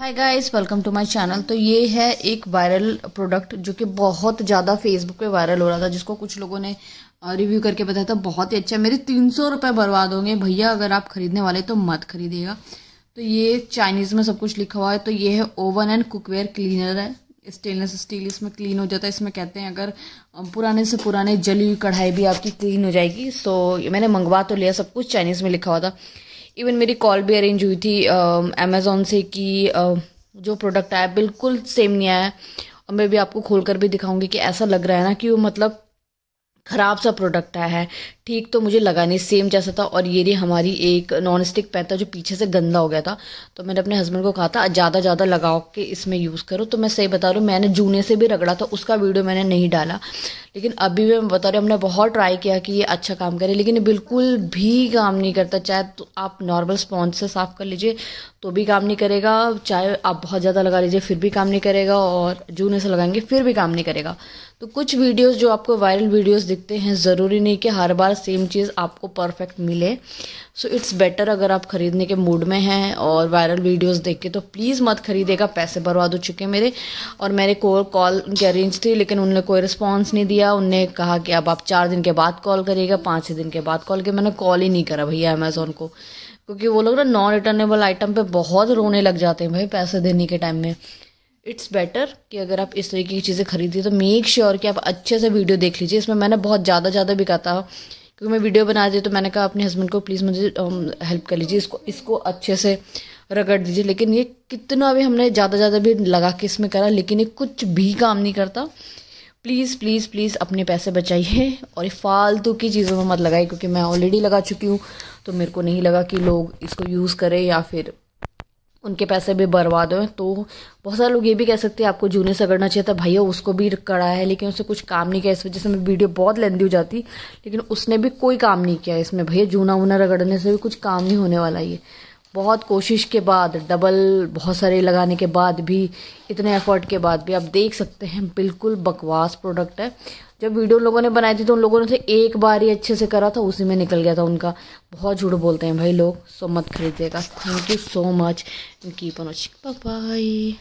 hi guys welcome to my channel तो ये है एक वायरल प्रोडक्ट जो कि बहुत ज़्यादा फेसबुक पे वायरल हो रहा था जिसको कुछ लोगों ने रिव्यू करके बताया था बहुत ही अच्छा मेरे तीन सौ रुपये बर्बाद होंगे भैया अगर आप ख़रीदने वाले तो मत खरीदेगा तो ये चाइनीज़ में सब कुछ लिखा हुआ है तो ये है ओवन एंड कुकवेयर क्लीनर है स्टेनलेस स्टील इसमें क्लीन हो जाता है इसमें कहते हैं अगर पुराने से पुराने जली हुई कढ़ाई भी आपकी क्लीन हो जाएगी सो मैंने मंगवा तो लिया सब कुछ चाइनीज़ में लिखा हुआ था इवन मेरी कॉल भी अरेंज हुई थी अमेज़ोन से कि जो प्रोडक्ट आया बिल्कुल सेम नहीं आया और मैं भी आपको खोल कर भी दिखाऊंगी कि ऐसा लग रहा है ना कि वो मतलब ख़राब सा प्रोडक्ट आया है ठीक तो मुझे लगा नहीं सेम जैसा था और ये रही हमारी एक नॉन स्टिक पैन था जो पीछे से गंदा हो गया था तो मैंने अपने हस्बैंड को कहा था ज़्यादा ज़्यादा लगाओ के इसमें यूज़ करो तो मैं सही बता रहा हूँ मैंने जूने से भी रगड़ा था उसका वीडियो मैंने नहीं डाला लेकिन अभी भी मैं बता रही हूँ हमने बहुत ट्राई किया कि ये अच्छा काम करे लेकिन बिल्कुल भी काम नहीं करता चाहे तो आप नॉर्मल स्पॉन्ज से साफ़ कर लीजिए तो भी काम नहीं करेगा चाहे आप बहुत ज़्यादा लगा लीजिए फिर भी काम नहीं करेगा और जूने से लगाएंगे फिर भी काम नहीं करेगा तो कुछ वीडियोस जो आपको वायरल वीडियोस दिखते हैं ज़रूरी नहीं कि हर बार सेम चीज़ आपको परफेक्ट मिले सो इट्स बेटर अगर आप ख़रीदने के मूड में हैं और वायरल वीडियोस देख के तो प्लीज़ मत खरीदेगा पैसे बर्बाद हो चुके मेरे और मेरे को कॉल उनकी अरेंज थी लेकिन उनने कोई रिस्पॉन्स नहीं दिया उनने कहा कि अब आप चार दिन के बाद कॉल करिएगा पाँच दिन के बाद कॉल किया मैंने कॉल ही नहीं करा भैया अमेज़ोन को क्योंकि वो लोग ना नॉन रिटर्नेबल आइटम पर बहुत रोने लग जाते हैं भाई पैसे देने के टाइम में इट्स बेटर कि अगर आप इस तरीके की चीज़ें खरीदिए तो मेक श्योर sure कि आप अच्छे से वीडियो देख लीजिए इसमें मैंने बहुत ज़्यादा ज़्यादा भी कहा था क्योंकि मैं वीडियो बना दी तो मैंने कहा अपने हस्बैंड को प्लीज़ मुझे हेल्प um, कर लीजिए इसको इसको अच्छे से रगड़ दीजिए लेकिन ये कितना भी हमने ज़्यादा ज़्यादा भी लगा के इसमें करा लेकिन ये कुछ भी काम नहीं करता प्लीज़ प्लीज़ प्लीज़ अपने पैसे बचाइए और ये फालतू की चीज़ों में मत लगाइए क्योंकि मैं ऑलरेडी लगा चुकी हूँ तो मेरे को नहीं लगा कि लोग इसको यूज़ करें या फिर उनके पैसे भी बर्बाद हुए तो बहुत सारे लोग ये भी कह सकते हैं आपको जूनियर से करना चाहिए था भैया उसको भी कड़ा है लेकिन उससे कुछ काम नहीं किया इस वजह से मेरी वीडियो बहुत लेंदी हो जाती लेकिन उसने भी कोई काम नहीं किया इसमें भैया जूना वूना रगड़ने से भी कुछ काम नहीं होने वाला ये बहुत कोशिश के बाद डबल बहुत सारे लगाने के बाद भी इतने एफर्ट के बाद भी आप देख सकते हैं बिल्कुल बकवास प्रोडक्ट है जब वीडियो लोगों ने बनाई थी तो उन लोगों ने उसे एक बार ही अच्छे से करा था उसी में निकल गया था उनका बहुत झूठ बोलते हैं भाई लोग सो मत खरीदिएगा thank you so much keep on watching bye